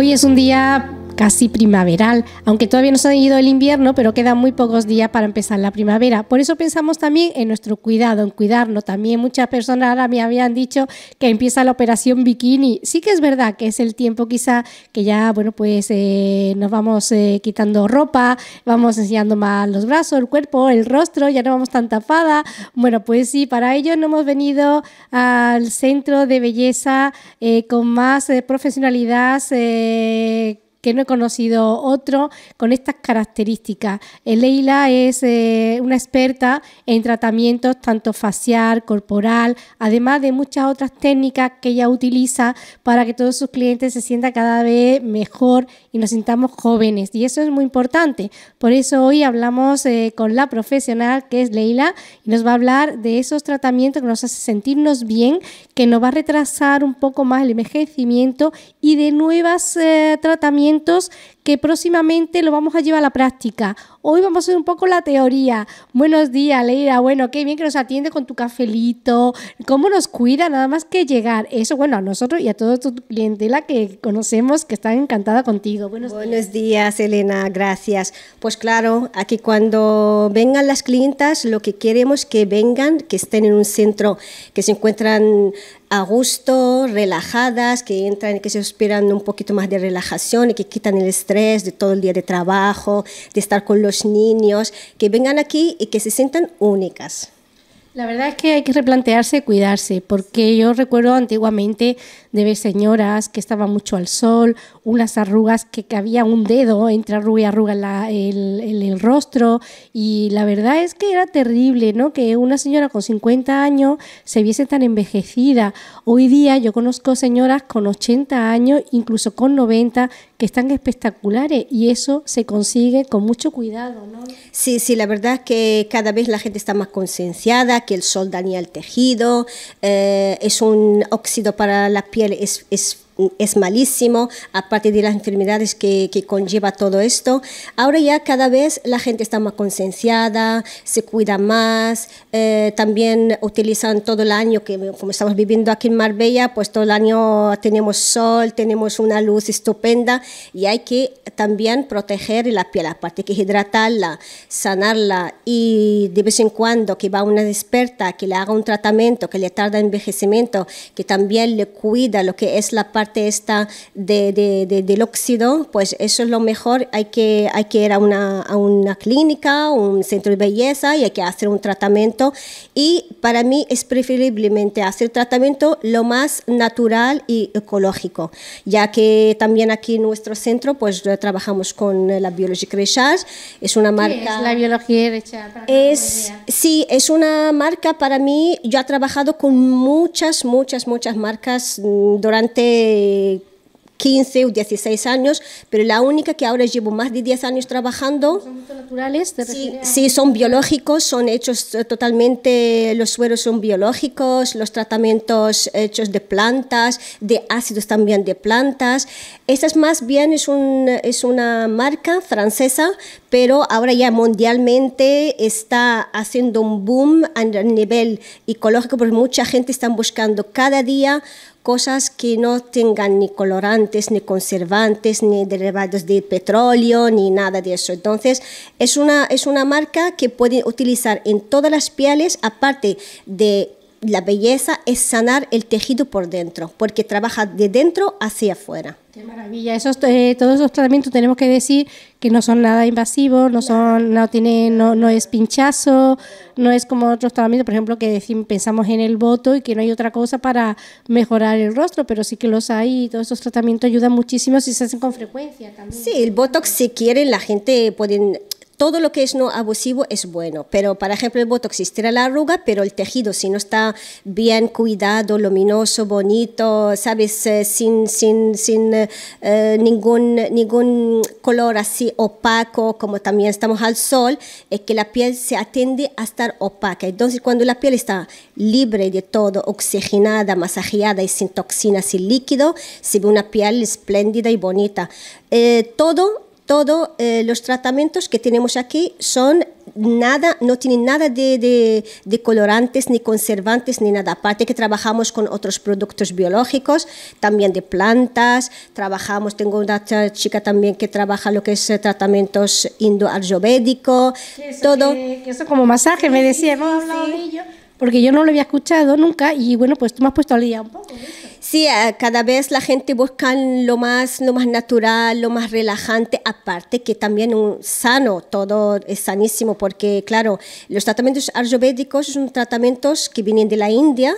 Hoy es un día casi primaveral, aunque todavía nos ha ido el invierno, pero quedan muy pocos días para empezar la primavera. Por eso pensamos también en nuestro cuidado, en cuidarnos. También muchas personas ahora me habían dicho que empieza la operación bikini. Sí que es verdad que es el tiempo quizá que ya, bueno, pues eh, nos vamos eh, quitando ropa, vamos enseñando más los brazos, el cuerpo, el rostro, ya no vamos tan tapada. Bueno, pues sí, para ello no hemos venido al centro de belleza eh, con más profesionalidad que no he conocido otro con estas características. Eh, Leila es eh, una experta en tratamientos tanto facial, corporal, además de muchas otras técnicas que ella utiliza para que todos sus clientes se sientan cada vez mejor y nos sintamos jóvenes. Y eso es muy importante. Por eso hoy hablamos eh, con la profesional que es Leila y nos va a hablar de esos tratamientos que nos hace sentirnos bien, que nos va a retrasar un poco más el envejecimiento y de nuevas tratamientos que próximamente lo vamos a llevar a la práctica. Hoy vamos a hacer un poco la teoría. Buenos días, Leira. Bueno, qué bien que nos atiende con tu cafelito. Cómo nos cuida nada más que llegar. Eso, bueno, a nosotros y a toda tu clientela que conocemos que están encantada contigo. Buenos, Buenos días. Elena. Gracias. Pues claro, aquí cuando vengan las clientas, lo que queremos que vengan, que estén en un centro, que se encuentran a gusto, relajadas, que entran, que se esperan un poquito más de relajación y que quitan el estrés de todo el día de trabajo, de estar con los niños, que vengan aquí y que se sientan únicas. La verdad es que hay que replantearse cuidarse, porque yo recuerdo antiguamente de ver señoras que estaban mucho al sol, unas arrugas que, había un dedo entre arruga y arruga en, el, el rostro, y la verdad es que era terrible, ¿no? Que una señora con 50 años se viese tan envejecida. Hoy día yo conozco señoras con 80 años, incluso con 90, que están espectaculares y eso se consigue con mucho cuidado, ¿no? Sí, sí, la verdad es que cada vez la gente está más concienciada, que el sol daña el tejido, eh, es un óxido para la piel, es, es es malísimo, aparte de las enfermedades que, conlleva todo esto. Ahora ya cada vez la gente está más concienciada, se cuida más, eh, también utilizan todo el año, que como estamos viviendo aquí en Marbella, pues todo el año tenemos sol, tenemos una luz estupenda y hay que también proteger la piel, aparte que hidratarla, sanarla y de vez en cuando que va una experta que le haga un tratamiento que le tarda envejecimiento, que también le cuida lo que es la parte testa esta del óxido, pues eso es lo mejor. Hay que, hay que ir a una, a una clínica, un centro de belleza y hay que hacer un tratamiento. Y para mí es preferiblemente hacer tratamiento lo más natural y ecológico, ya que también aquí en nuestro centro pues trabajamos con la Biologic Recharge. Es una marca... Es la biología Recharge? Es, sí, es una marca para mí. Yo he trabajado con muchas, muchas, muchas marcas mm, durante 15 o 16 años, pero la única que ahora llevo más de 10 años trabajando. ¿Son naturales? sí, son biológicos, son hechos eh, totalmente, los sueros son biológicos, los tratamientos hechos de plantas, de ácidos también de plantas. Esta es más bien, es, es una marca francesa, pero ahora ya mundialmente está haciendo un boom a nivel ecológico porque mucha gente está buscando cada día cosas que no tengan ni colorantes, ni conservantes, ni derivados de petróleo, ni nada de eso. Entonces, es una, es una marca que pueden utilizar en todas las pieles, aparte de la belleza es sanar el tejido por dentro, porque trabaja de dentro hacia afuera. Qué maravilla. Eh, todos esos tratamientos tenemos que decir que no son nada invasivos, no son, no tiene, no, es pinchazo, no es como otros tratamientos, por ejemplo, que pensamos en el voto y que no hay otra cosa para mejorar el rostro, pero sí que los hay y todos esos tratamientos ayudan muchísimo si se hacen con frecuencia también. Sí, el botox si quieren la gente pueden todo lo que es no abusivo es bueno, pero por ejemplo el botox estira la arruga, pero el tejido si no está bien cuidado, luminoso, bonito, sabes, eh, sin, sin, sin eh, eh, ningún, ningún color así opaco, como también estamos al sol, es que la piel se atiende a estar opaca. Entonces cuando la piel está libre de todo, oxigenada, masajeada y sin toxinas, y líquido, se ve una piel espléndida y bonita. todo todos eh, los tratamientos que tenemos aquí son nada, no tienen nada de, colorantes ni conservantes ni nada. Aparte que trabajamos con otros productos biológicos, también de plantas, trabajamos, tengo una chica también que trabaja lo que es eh, tratamientos indo todo. eso como masaje, me decía, porque yo no lo había escuchado nunca y bueno, pues tú me has puesto al día un poco. Sí, cada vez la gente busca lo más, lo más natural, lo más relajante, aparte que también un sano, todo es sanísimo, porque claro, los tratamientos ayurvédicos son tratamientos que vienen de la India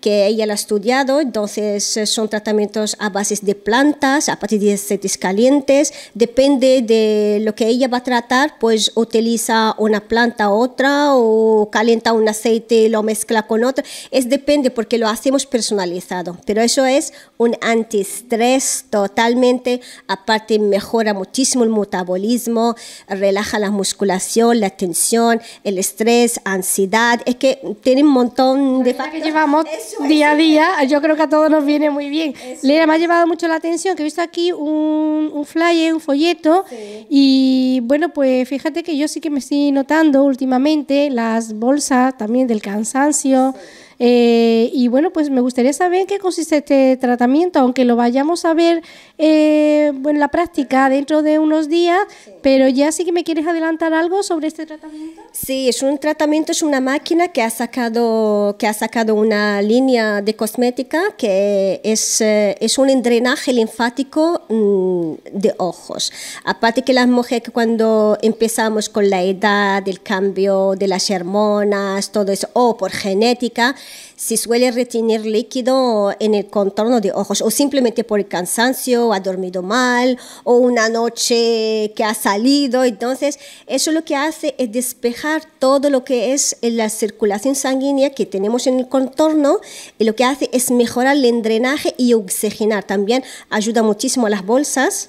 que ella ha estudiado, entonces eh, son tratamientos a base de plantas, a partir de aceites calientes, depende de lo que ella va a tratar, pues utiliza una planta u otra o calienta un aceite y lo mezcla con otro, es depende porque lo hacemos personalizado pero eso es un antiestrés totalmente, aparte mejora muchísimo el metabolismo, relaja la musculación, la tensión, el estrés, ansiedad, es que tiene un montón de factores. que llevamos día a día, yo creo que a todos nos viene muy bien. le Lera, me ha llevado mucho la atención que he visto aquí un, flyer, un folleto, y bueno, pues fíjate que yo sí que me estoy notando últimamente las bolsas también del cansancio. Eh, y bueno, pues me gustaría saber en qué consiste este tratamiento, aunque lo vayamos a ver eh, en la práctica dentro de unos días, pero ya sí que me quieres adelantar algo sobre este tratamiento. Sí, es un tratamiento, es una máquina que ha sacado, que ha sacado una línea de cosmética que es, eh, es un drenaje linfático mm, de ojos. Aparte que las mujeres cuando empezamos con la edad, el cambio de las hormonas, todo eso, o por genética, si suele retener líquido en el contorno de ojos o simplemente por el cansancio, ha dormido mal o una noche que ha salido. Entonces, eso lo que hace es despejar todo lo que es la circulación sanguínea que tenemos en el contorno y lo que hace es mejorar el drenaje y oxigenar. También ayuda muchísimo a las bolsas.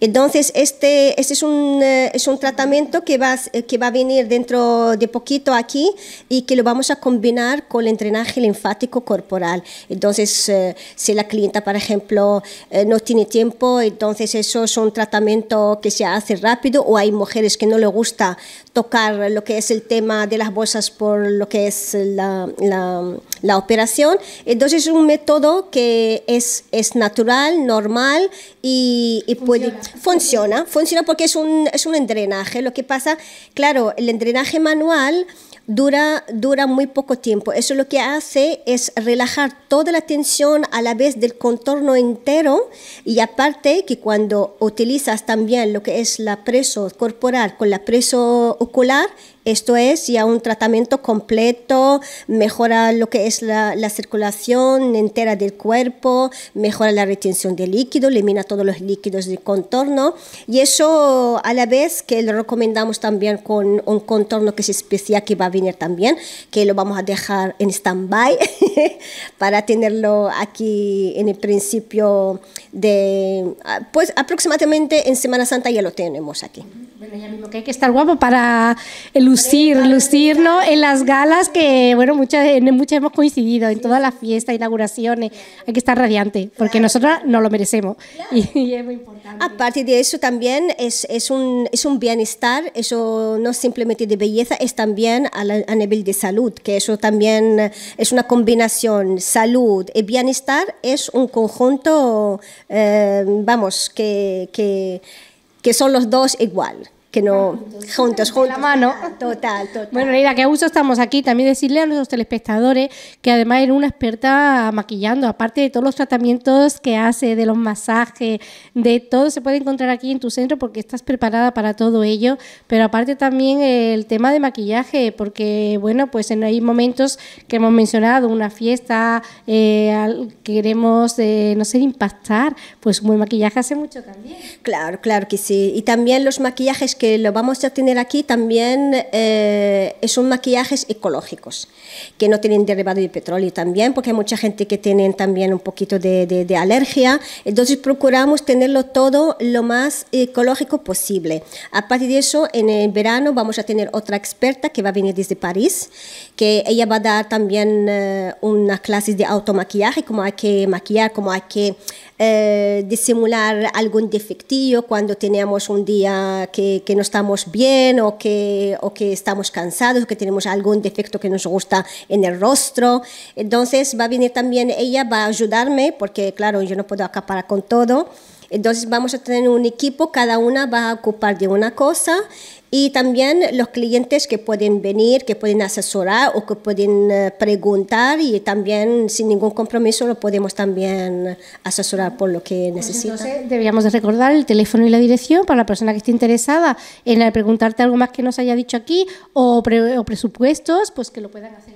Entonces, este, este es, un, eh, es un tratamiento que va, eh, que va a venir dentro de poquito aquí y que lo vamos a combinar con el entrenaje linfático corporal. Entonces, eh, si la clienta, por ejemplo, no tiene tiempo, entonces eso es un tratamiento que se hace rápido o hay mujeres que no le gusta tocar lo que es el tema de las bolsas por lo que es la, la, operación. Entonces es un método que es, es natural, normal y, funciona. Funciona, funciona porque es un, es un Lo que pasa, claro, el drenaje manual dura, dura muy poco tiempo. Eso lo que hace es relajar toda la tensión a la vez del contorno entero y aparte que cuando utilizas también lo que es la preso corporal con la preso esto es ya un tratamiento completo, mejora lo que es la, la, circulación entera del cuerpo, mejora la retención de líquido, elimina todos los líquidos del contorno y eso a la vez que lo recomendamos también con un contorno que es especial que va a venir también, que lo vamos a dejar en stand-by para tenerlo aquí en el principio de, ah, pues aproximadamente en Semana Santa ya lo tenemos aquí que hay que estar guapo para lucir, lucir, ¿no? En las galas que, bueno, muchas, muchas hemos coincidido, en todas las fiestas, inauguraciones, hay que estar radiante, porque nosotras no lo merecemos y, es muy importante. Aparte de eso también es, es, un, es un bienestar, eso no simplemente de belleza, es también a, nivel de salud, que eso también es una combinación, salud y bienestar es un conjunto, eh, vamos, que, que, que son los dos igual no juntos, juntos, la mano. Total, total. Bueno, mira qué gusto estamos aquí. También decirle a nuestros telespectadores que además eres una experta maquillando, aparte de todos los tratamientos que hace, de los masajes, de todo se puede encontrar aquí en tu centro porque estás preparada para todo ello. Pero aparte también el tema de maquillaje, porque bueno, pues en hay momentos que hemos mencionado, una fiesta, eh, queremos, eh, no sé, impactar, pues muy maquillaje hace mucho también. Claro, claro que sí. Y también los maquillajes que lo vamos a tener aquí también eh, son maquillajes ecológicos, que no tienen derivado de petróleo también, porque hay mucha gente que tienen también un poquito de, de, alergia. Entonces procuramos tenerlo todo lo más ecológico posible. Aparte de eso, en el verano vamos a tener otra experta que va a venir desde París, que ella va a dar también eh, unas clases de automaquillaje, cómo hay que maquillar, cómo hay que eh, disimular algún defectillo cuando tenemos un día que, no estamos bien o que, o que estamos cansados o que tenemos algún defecto que nos gusta en el rostro. Entonces va a venir también ella, va a ayudarme porque claro, yo no puedo acaparar con todo. Entonces vamos a tener un equipo, cada una va a ocupar de una cosa y también los clientes que pueden venir, que pueden asesorar o que pueden eh, preguntar y también sin ningún compromiso lo podemos también asesorar por lo que necesitan. Pues entonces debíamos recordar el teléfono y la dirección para la persona que esté interesada en preguntarte algo más que nos haya dicho aquí o, o presupuestos, pues que lo puedan hacer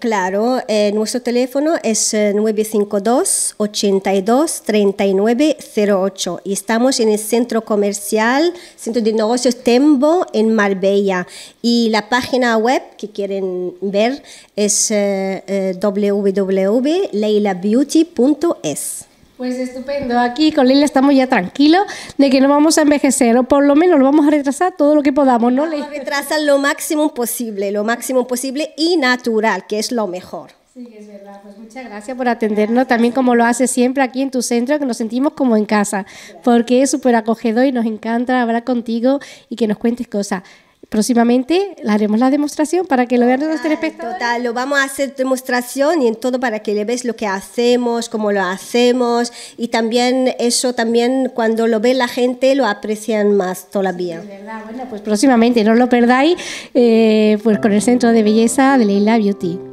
claro, eh, nuestro teléfono es 952 82 3908 y estamos en el centro comercial, centro de negocios Tembo en Marbella. Y la página web que quieren ver es eh, eh, www.leilabeauty.es. Pues estupendo. Aquí con Lila estamos ya tranquilos de que no vamos a envejecer, o por lo menos lo vamos a retrasar todo lo que podamos, ¿no? Vamos a retrasar lo máximo posible, lo máximo posible y natural, que es lo mejor. Sí, es verdad. Pues muchas gracias por atendernos también como lo hace siempre aquí en tu centro, que nos sentimos como en casa, porque es súper acogedor y nos encanta hablar contigo y que nos cuentes cosas próximamente haremos la demostración para que lo vean los nuestro Total, lo vamos a hacer demostración y en todo para que le veas lo que hacemos, cómo lo hacemos y también eso también cuando lo ve la gente lo aprecian más todavía. Sí, verdad, bueno, pues próximamente no lo perdáis eh, pues con el Centro de Belleza de Leila Beauty.